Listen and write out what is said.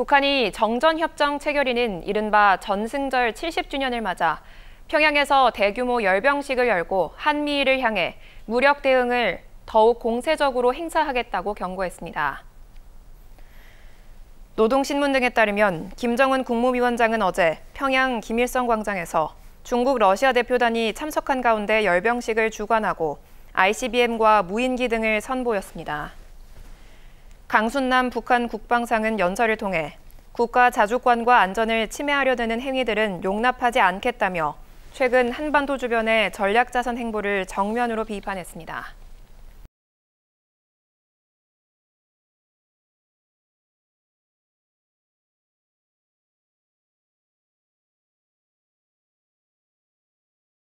북한이 정전협정 체결인인 이른바 전승절 70주년을 맞아 평양에서 대규모 열병식을 열고 한미일을 향해 무력 대응을 더욱 공세적으로 행사하겠다고 경고했습니다. 노동신문 등에 따르면 김정은 국무위원장은 어제 평양 김일성 광장에서 중국 러시아 대표단이 참석한 가운데 열병식을 주관하고 ICBM과 무인기 등을 선보였습니다. 강순남 북한 국방상은 연설을 통해 국가 자주권과 안전을 침해하려는 행위들은 용납하지 않겠다며 최근 한반도 주변의 전략자산 행보를 정면으로 비판했습니다.